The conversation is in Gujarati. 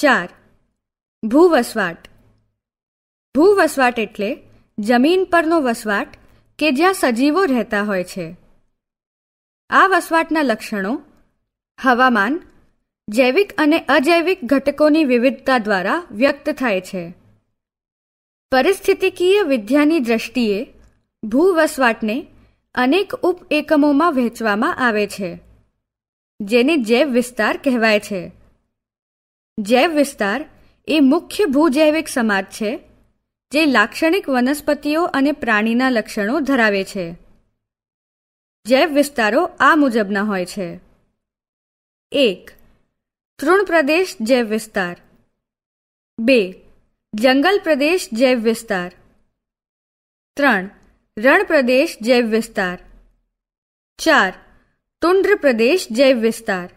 ચાર ભૂવસવાટ ભૂવસવાટ એટલે જમીન પરનો વસવાટ કે જ્યાં સજીવો રહેતા હોય છે આ વસવાટના લક્ષણો હવામાન જૈવિક અને અજૈવિક ઘટકોની વિવિધતા દ્વારા વ્યક્ત થાય છે પરિસ્થિતિકીય વિદ્યાની દ્રષ્ટિએ ભૂવસવાટને અનેક ઉપ એકમોમાં વહેંચવામાં આવે છે જેને જૈવ વિસ્તાર કહેવાય છે જૈવ વિસ્તાર એ મુખ્ય ભૂજૈવિક સમાજ છે જે લાક્ષણિક વનસ્પતિઓ અને પ્રાણીના લક્ષણો ધરાવે છે જૈવ વિસ્તારો આ મુજબના હોય છે એક તૃણ પ્રદેશ જૈવ વિસ્તાર બે જંગલ પ્રદેશ જૈવ વિસ્તાર ત્રણ રણ પ્રદેશ જૈવ વિસ્તાર ચાર તુંડ્ર પ્રદેશ જૈવ વિસ્તાર